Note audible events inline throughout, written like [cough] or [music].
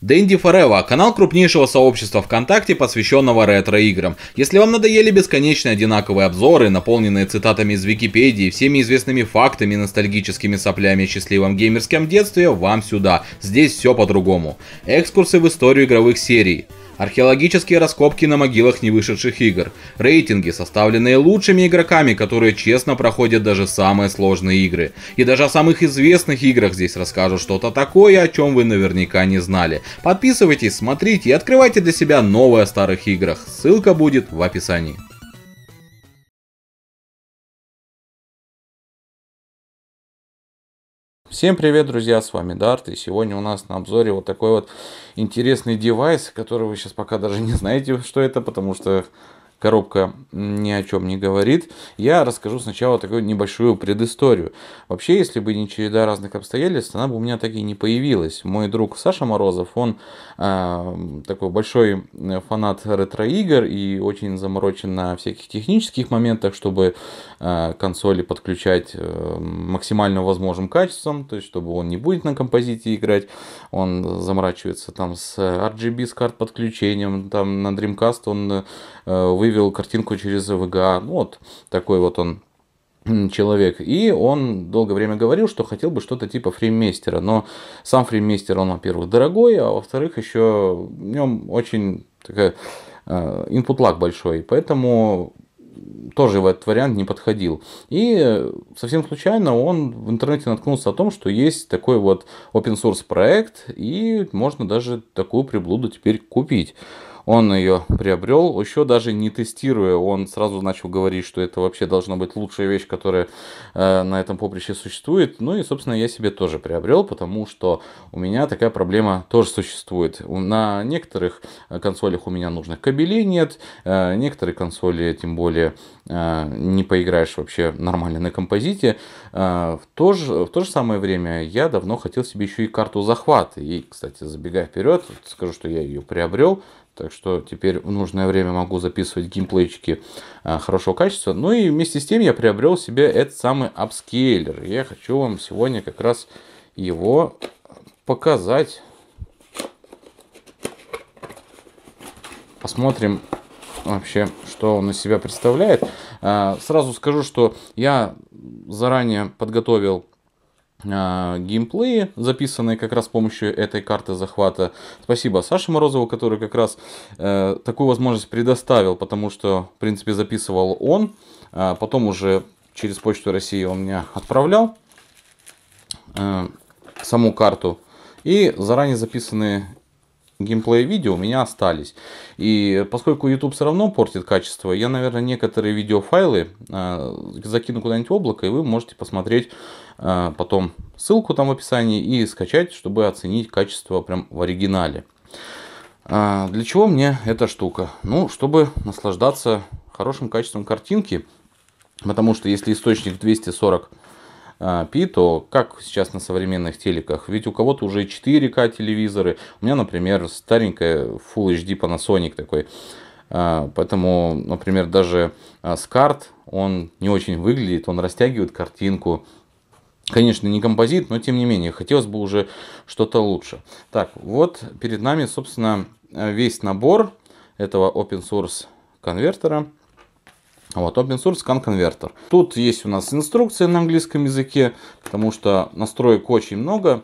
Дэнди Форева – канал крупнейшего сообщества ВКонтакте, посвященного ретро-играм. Если вам надоели бесконечные одинаковые обзоры, наполненные цитатами из Википедии, всеми известными фактами, ностальгическими соплями о счастливом геймерским детстве, вам сюда. Здесь все по-другому. Экскурсы в историю игровых серий – Археологические раскопки на могилах невышедших игр. Рейтинги, составленные лучшими игроками, которые честно проходят даже самые сложные игры. И даже о самых известных играх здесь расскажут что-то такое, о чем вы наверняка не знали. Подписывайтесь, смотрите и открывайте для себя новое о старых играх. Ссылка будет в описании. Всем привет, друзья, с вами Дарт, и сегодня у нас на обзоре вот такой вот интересный девайс, который вы сейчас пока даже не знаете, [laughs] что это, потому что коробка ни о чем не говорит. Я расскажу сначала такую небольшую предысторию. Вообще, если бы не череда разных обстоятельств, она бы у меня так и не появилась. Мой друг Саша Морозов, он э, такой большой э, фанат ретро-игр и очень заморочен на всяких технических моментах, чтобы Э, консоли подключать э, максимально возможным качеством, то есть чтобы он не будет на композите играть, он заморачивается там с RGB, с карт подключением, там на Dreamcast он э, вывел картинку через VGA, ну, вот такой вот он человек. И он долгое время говорил, что хотел бы что-то типа фрейммейстера. Но сам фрейммейстер, он, во-первых, дорогой, а во-вторых, еще в нем очень такая инпут-лаг большой. Поэтому тоже в этот вариант не подходил. И э, совсем случайно он в интернете наткнулся о том, что есть такой вот open source проект, и можно даже такую приблуду теперь купить. Он ее приобрел, еще даже не тестируя, он сразу начал говорить, что это вообще должна быть лучшая вещь, которая э, на этом поприще существует. Ну и, собственно, я себе тоже приобрел, потому что у меня такая проблема тоже существует. На некоторых э, консолях у меня нужных кабелей нет, э, некоторые консоли, тем более а, не поиграешь вообще нормально на композите. А, в то, же, в то же самое время я давно хотел себе еще и карту захвата. И, кстати, забегая вперед, скажу, что я ее приобрел. Так что теперь в нужное время могу записывать геймплейчики а, хорошего качества. Ну и вместе с тем я приобрел себе этот самый апскейлер. Я хочу вам сегодня как раз его показать. Посмотрим, вообще, что он из себя представляет. А, сразу скажу, что я заранее подготовил а, геймплеи, записанные как раз с помощью этой карты захвата. Спасибо Саше Морозову, который как раз э, такую возможность предоставил, потому что, в принципе, записывал он. А потом уже через Почту России он мне отправлял э, саму карту. И заранее записанные Геймплея видео у меня остались. И поскольку YouTube все равно портит качество, я, наверное, некоторые видеофайлы э, закину куда-нибудь в облако, и вы можете посмотреть э, потом ссылку там в описании и скачать, чтобы оценить качество прям в оригинале. Э, для чего мне эта штука? Ну, чтобы наслаждаться хорошим качеством картинки, потому что если источник 240 а, пи, то как сейчас на современных телеках? Ведь у кого-то уже 4К телевизоры. У меня, например, старенькая Full HD Panasonic такой. А, поэтому, например, даже а, с карт он не очень выглядит, он растягивает картинку. Конечно, не композит, но тем не менее, хотелось бы уже что-то лучше. Так, вот перед нами, собственно, весь набор этого open source конвертера. Вот, open source scan конвертер. Тут есть у нас инструкция на английском языке, потому что настроек очень много.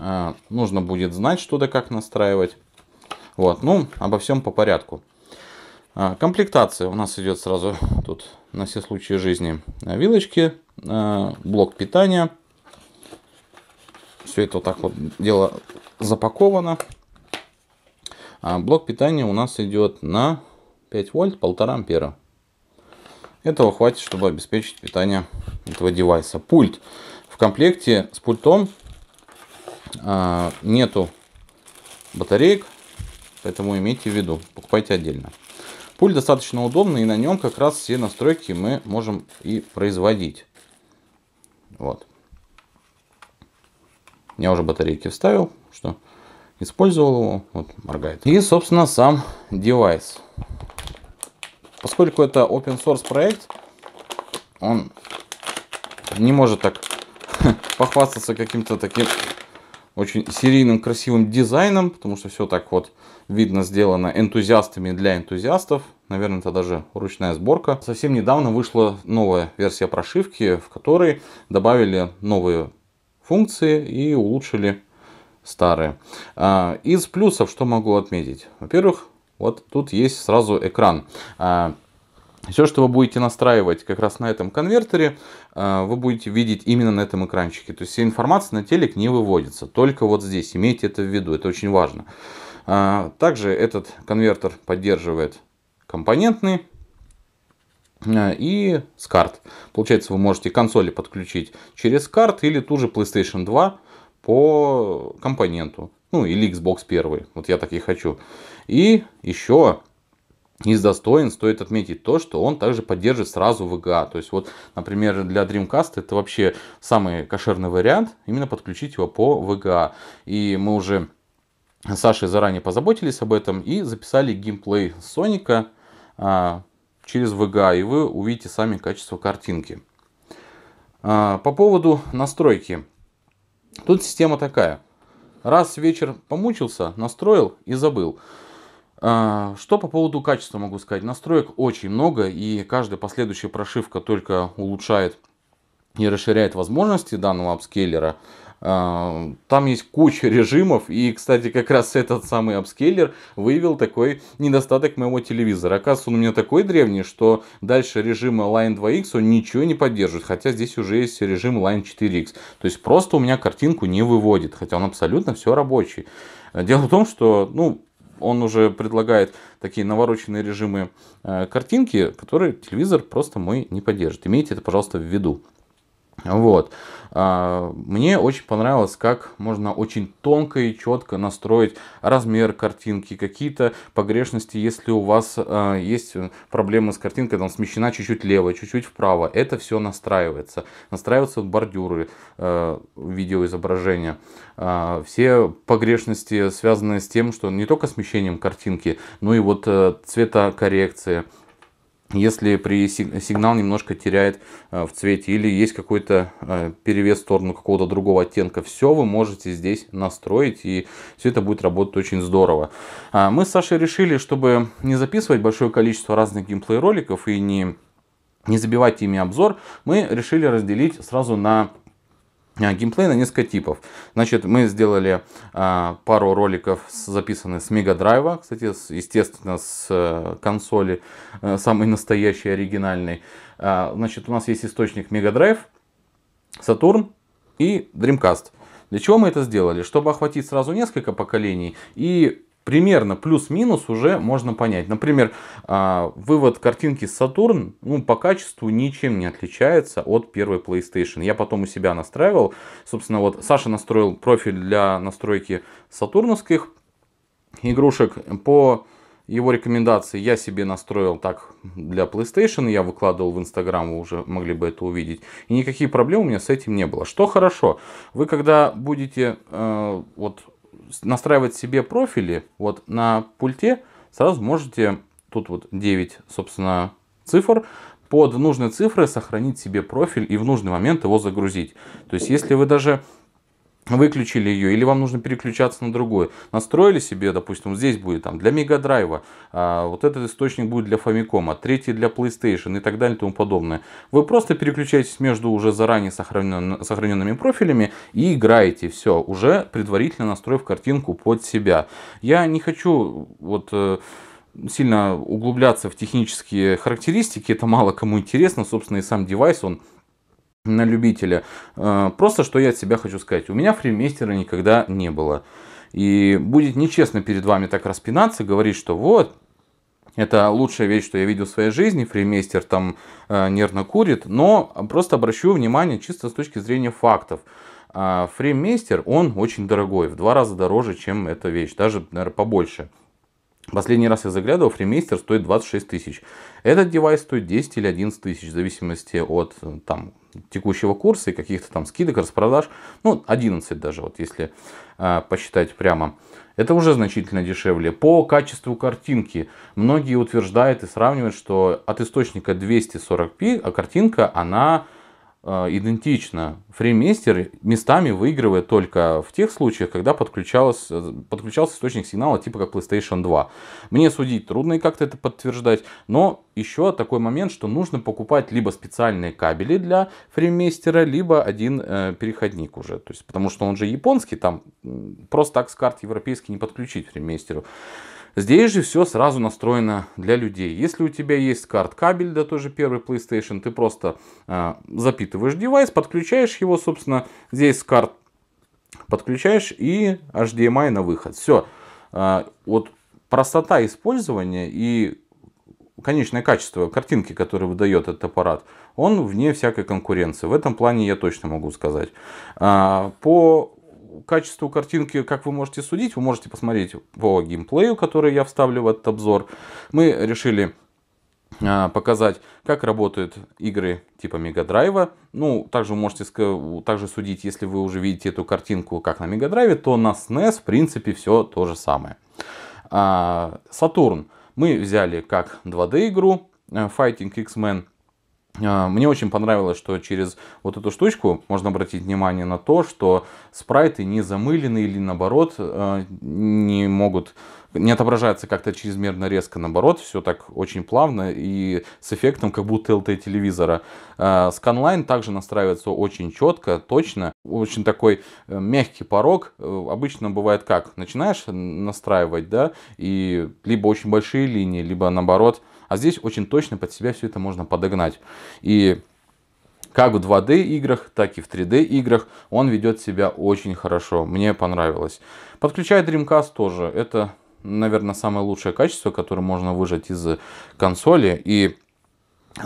А, нужно будет знать, что да как настраивать. Вот, ну, обо всем по порядку. А, комплектация у нас идет сразу тут на все случаи жизни. А, вилочки, блок питания. Все это вот так вот дело запаковано. Блок питания у нас идет на 5 вольт, 1,5 ампера. Этого хватит, чтобы обеспечить питание этого девайса. Пульт. В комплекте с пультом а, нету батареек, поэтому имейте в виду, покупайте отдельно. Пульт достаточно удобный, и на нем как раз все настройки мы можем и производить. Вот. Я уже батарейки вставил, что использовал его, вот моргает. И, собственно, сам девайс. Поскольку это open source проект, он не может так [laughs] похвастаться каким-то таким очень серийным красивым дизайном, потому что все так вот видно сделано энтузиастами для энтузиастов. Наверное, это даже ручная сборка. Совсем недавно вышла новая версия прошивки, в которой добавили новые функции и улучшили старые. А, из плюсов что могу отметить? Во-первых, вот тут есть сразу экран. А, Все, что вы будете настраивать как раз на этом конвертере, а, вы будете видеть именно на этом экранчике. То есть вся информация на телек не выводится, только вот здесь. Имейте это в виду, это очень важно. А, также этот конвертер поддерживает компонентный и с карт. Получается, вы можете консоли подключить через карт или ту же PlayStation 2 по компоненту. Ну, или Xbox 1. Вот я так и хочу. И еще из достоин стоит отметить то, что он также поддержит сразу VGA. То есть вот, например, для Dreamcast это вообще самый кошерный вариант, именно подключить его по VGA. И мы уже с Сашей заранее позаботились об этом и записали геймплей Соника а, через VGA. И вы увидите сами качество картинки. А, по поводу настройки. Тут система такая – Раз вечер помучился, настроил и забыл. А, что по поводу качества могу сказать? Настроек очень много, и каждая последующая прошивка только улучшает и расширяет возможности данного апскейлера. А, там есть куча режимов, и, кстати, как раз этот самый апскейлер выявил такой недостаток моего телевизора. Оказывается, он у меня такой древний, что дальше режима Line 2X он ничего не поддерживает, хотя здесь уже есть режим Line 4X. То есть просто у меня картинку не выводит, хотя он абсолютно все рабочий. Дело в том, что, ну, он уже предлагает такие навороченные режимы э, картинки, которые телевизор просто мой не поддержит. Имейте это, пожалуйста, в виду. Вот. А, мне очень понравилось, как можно очень тонко и четко настроить размер картинки, какие-то погрешности, если у вас э, есть проблемы с картинкой, там смещена чуть-чуть лево, чуть-чуть вправо. Это все настраивается. Настраиваются бордюры э, видеоизображения. А, все погрешности связанные с тем, что не только смещением картинки, но и вот э, цветокоррекция, если при сигнал немножко теряет э, в цвете или есть какой-то э, перевес в сторону какого-то другого оттенка, все вы можете здесь настроить и все это будет работать очень здорово. А, мы с Сашей решили, чтобы не записывать большое количество разных геймплей роликов и не не забивать ими обзор, мы решили разделить сразу на а, геймплей на несколько типов. Значит, мы сделали э, пару роликов, записанных с Мега Драйва, кстати, с, естественно, с э, консоли, э, самой настоящей, оригинальной. Э, значит, у нас есть источник Мега Драйв, Сатурн и Dreamcast. Для чего мы это сделали? Чтобы охватить сразу несколько поколений и примерно плюс-минус уже можно понять. Например, а, вывод картинки Сатурн, ну, по качеству ничем не отличается от первой PlayStation. Я потом у себя настраивал. Собственно, вот Саша настроил профиль для настройки сатурновских игрушек. По его рекомендации я себе настроил так для PlayStation, я выкладывал в Instagram, вы уже могли бы это увидеть. И никаких проблем у меня с этим не было. Что хорошо, вы когда будете э, вот настраивать себе профили, вот на пульте сразу можете, тут вот 9, собственно, цифр, под нужные цифры сохранить себе профиль и в нужный момент его загрузить. То есть, если вы даже выключили ее, или вам нужно переключаться на другой. Настроили себе, допустим, здесь будет там для Мега Драйва, а вот этот источник будет для фамикома третий для PlayStation и так далее и тому подобное. Вы просто переключаетесь между уже заранее сохранен, сохраненными профилями и играете, все, уже предварительно настроив картинку под себя. Я не хочу вот э, сильно углубляться в технические характеристики, это мало кому интересно, собственно и сам девайс, он на любителя. Э, просто что я от себя хочу сказать. У меня фримейстера никогда не было. И будет нечестно перед вами так распинаться, говорить, что вот, это лучшая вещь, что я видел в своей жизни. Фримейстер там э, нервно курит. Но просто обращу внимание чисто с точки зрения фактов. Э, фримейстер, он очень дорогой. В два раза дороже, чем эта вещь. Даже, наверное, побольше. Последний раз я заглядывал, фримейстер стоит 26 тысяч. Этот девайс стоит 10 или 11 тысяч, в зависимости от э, там, текущего курса и каких-то там скидок, распродаж, ну 11 даже, вот если э, посчитать прямо, это уже значительно дешевле. По качеству картинки многие утверждают и сравнивают, что от источника 240p, а картинка она Э, идентично. Фреймейстер местами выигрывает только в тех случаях, когда подключался, э, подключался источник сигнала типа как PlayStation 2. Мне судить трудно и как-то это подтверждать, но еще такой момент, что нужно покупать либо специальные кабели для фреймейстера, либо один э, переходник уже. То есть, потому что он же японский, там просто так с карт европейский не подключить фреймейстеру. Здесь же все сразу настроено для людей. Если у тебя есть карт кабель, да тоже первый PlayStation, ты просто э, запитываешь девайс, подключаешь его, собственно, здесь карт подключаешь и HDMI на выход. Все. Э, а, вот простота использования и конечное качество картинки, которое выдает этот аппарат, он вне всякой конкуренции. В этом плане я точно могу сказать. А, по качеству картинки, как вы можете судить, вы можете посмотреть по геймплею, который я вставлю в этот обзор. Мы решили а, показать, как работают игры типа Мегадрайва. Ну, также можете также судить, если вы уже видите эту картинку как на Мегадрайве, то на SNES, в принципе, все то же самое. А, Сатурн мы взяли как 2D игру э, Fighting X-Men а, мне очень понравилось, что через вот эту штучку можно обратить внимание на то, что спрайты не замылены или наоборот э, не могут, не отображаются как-то чрезмерно резко, наоборот, все так очень плавно и с эффектом как будто LT телевизора. Сканлайн э, также настраивается очень четко, точно, очень такой э, мягкий порог. Обычно бывает как, начинаешь настраивать, да, и либо очень большие линии, либо наоборот, а здесь очень точно под себя все это можно подогнать. И как в 2D играх, так и в 3D играх он ведет себя очень хорошо. Мне понравилось. Подключая Dreamcast тоже. Это, наверное, самое лучшее качество, которое можно выжать из консоли. И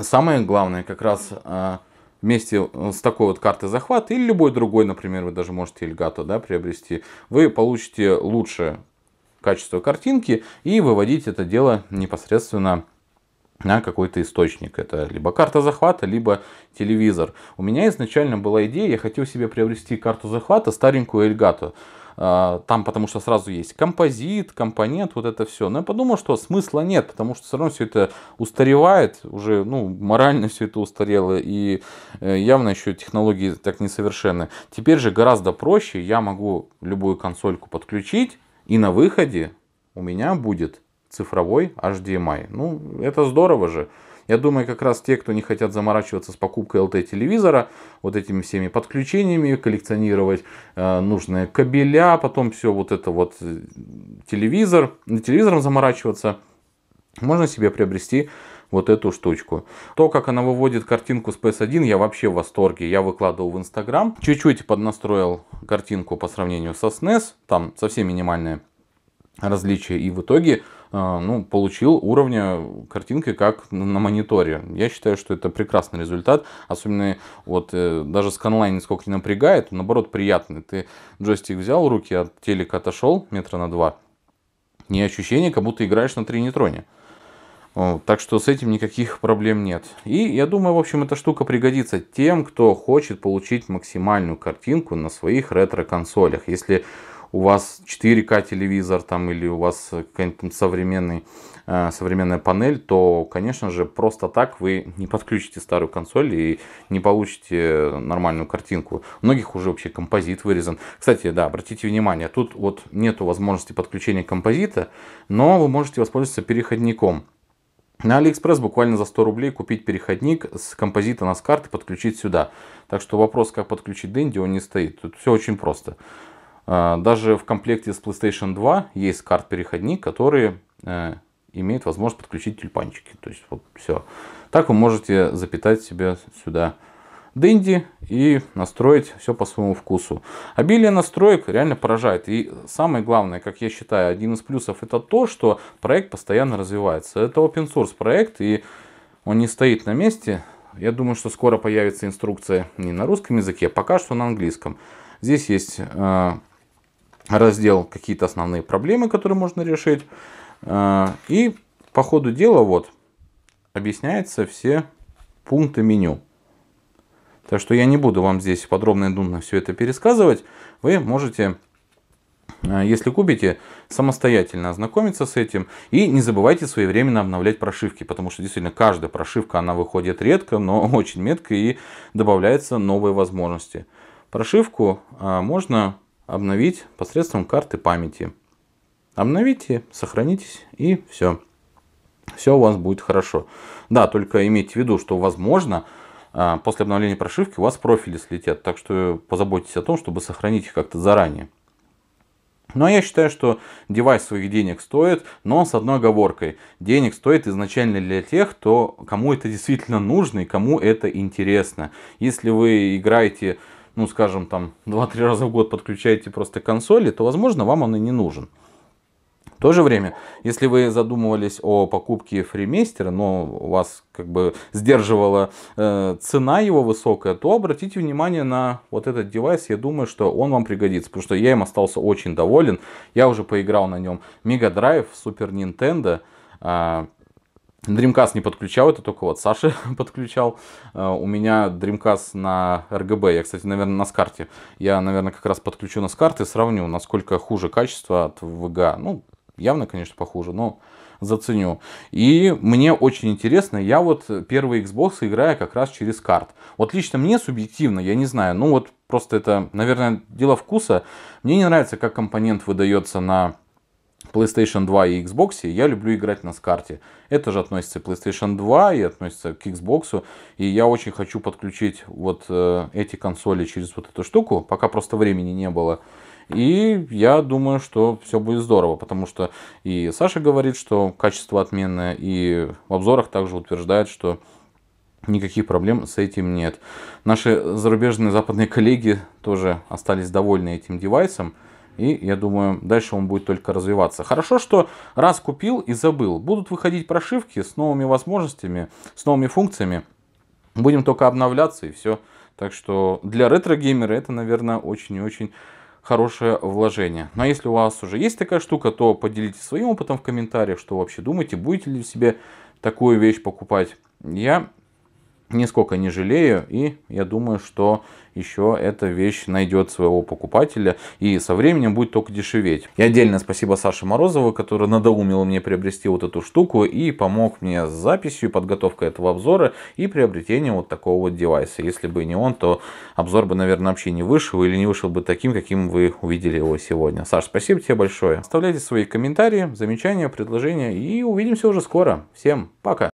самое главное как раз а, вместе э, с такой вот картой захвата или любой другой, например, вы даже можете Эльгато, да, приобрести, вы получите лучшее качество картинки и выводить это дело непосредственно на какой-то источник. Это либо карта захвата, либо телевизор. У меня изначально была идея, я хотел себе приобрести карту захвата, старенькую Эльгату. А, там потому что сразу есть композит, компонент, вот это все. Но я подумал, что смысла нет, потому что все равно все это устаревает, уже ну, морально все это устарело, и э, явно еще технологии так несовершенны. Теперь же гораздо проще, я могу любую консольку подключить, и на выходе у меня будет цифровой HDMI. Ну, это здорово же. Я думаю, как раз те, кто не хотят заморачиваться с покупкой LT-телевизора, вот этими всеми подключениями, коллекционировать э, нужные кабеля, потом все вот это вот э, телевизор, телевизором заморачиваться, можно себе приобрести вот эту штучку. То, как она выводит картинку с PS1, я вообще в восторге. Я выкладывал в Instagram, Чуть-чуть поднастроил картинку по сравнению со SNES. Там совсем минимальные различия. И в итоге а, ну, получил уровня картинки как на мониторе. Я считаю, что это прекрасный результат, особенно вот э, даже сканлайн онлайн нисколько не напрягает, а наоборот приятный. Ты джойстик взял, руки от телека отошел метра на два, не ощущение, как будто играешь на тринитроне. Так что с этим никаких проблем нет. И я думаю, в общем, эта штука пригодится тем, кто хочет получить максимальную картинку на своих ретро-консолях. Если у вас 4К телевизор там или у вас э, современный, э, современная панель, то, конечно же, просто так вы не подключите старую консоль и не получите нормальную картинку. У многих уже вообще композит вырезан. Кстати, да, обратите внимание, тут вот нету возможности подключения композита, но вы можете воспользоваться переходником. На Алиэкспресс буквально за 100 рублей купить переходник с композита на с карты подключить сюда. Так что вопрос, как подключить Дэнди, он не стоит. Тут все очень просто. А, даже в комплекте с PlayStation 2 есть карт-переходник, который э, имеет возможность подключить тюльпанчики. То есть вот все. Так вы можете запитать себе сюда Дэнди и настроить все по своему вкусу. Обилие настроек реально поражает. И самое главное, как я считаю, один из плюсов это то, что проект постоянно развивается. Это open source проект и он не стоит на месте. Я думаю, что скоро появится инструкция не на русском языке, а пока что на английском. Здесь есть э, раздел какие-то основные проблемы, которые можно решить. А, и по ходу дела вот объясняются все пункты меню. Так что я не буду вам здесь подробно и думно все это пересказывать. Вы можете, а, если купите, самостоятельно ознакомиться с этим. И не забывайте своевременно обновлять прошивки, потому что действительно каждая прошивка, она выходит редко, но [laughs] очень метко и добавляются новые возможности. Прошивку а, можно обновить посредством карты памяти. Обновите, сохранитесь и все. Все у вас будет хорошо. Да, только имейте в виду, что возможно а, после обновления прошивки у вас профили слетят. Так что позаботьтесь о том, чтобы сохранить их как-то заранее. Ну а я считаю, что девайс своих денег стоит, но с одной оговоркой. Денег стоит изначально для тех, кто, кому это действительно нужно и кому это интересно. Если вы играете ну, скажем, там 2-3 раза в год подключаете просто консоли, то, возможно, вам он и не нужен. В то же время, если вы задумывались о покупке фримейстера, но вас как бы сдерживала э, цена его высокая, то обратите внимание на вот этот девайс. Я думаю, что он вам пригодится, потому что я им остался очень доволен. Я уже поиграл на нем Мега Драйв, Супер Нинтендо. Dreamcast не подключал, это только вот Саша [laughs] подключал. Э, у меня Dreamcast на RGB, я, кстати, наверное, на скарте. Я, наверное, как раз подключу на скарте и сравню, насколько хуже качество от VGA. Ну, явно, конечно, похуже, но заценю. И мне очень интересно, я вот первый Xbox играю как раз через карт. Вот лично мне субъективно, я не знаю, ну вот просто это, наверное, дело вкуса. Мне не нравится, как компонент выдается на PlayStation 2 и Xbox, я люблю играть на скарте. Это же относится к PlayStation 2 и относится к Xbox. И я очень хочу подключить вот э, эти консоли через вот эту штуку, пока просто времени не было. И я думаю, что все будет здорово, потому что и Саша говорит, что качество отменное, и в обзорах также утверждает, что никаких проблем с этим нет. Наши зарубежные западные [laughs] коллеги тоже остались довольны этим девайсом. И я думаю, дальше он будет только развиваться. Хорошо, что раз купил и забыл. Будут выходить прошивки с новыми возможностями, с новыми функциями. Будем только обновляться и все. Так что для ретро-геймера это, наверное, очень и очень хорошее вложение. Но если у вас уже есть такая штука, то поделитесь своим опытом в комментариях, что вообще думаете, будете ли себе такую вещь покупать. Я нисколько не жалею, и я думаю, что еще эта вещь найдет своего покупателя и со временем будет только дешеветь. И отдельно спасибо Саше Морозову, который надоумил мне приобрести вот эту штуку и помог мне с записью, подготовкой этого обзора и приобретением вот такого вот девайса. Если бы не он, то обзор бы, наверное, вообще не вышел или не вышел бы таким, каким вы увидели его сегодня. Саш, спасибо тебе большое. Оставляйте свои комментарии, замечания, предложения и увидимся уже скоро. Всем пока!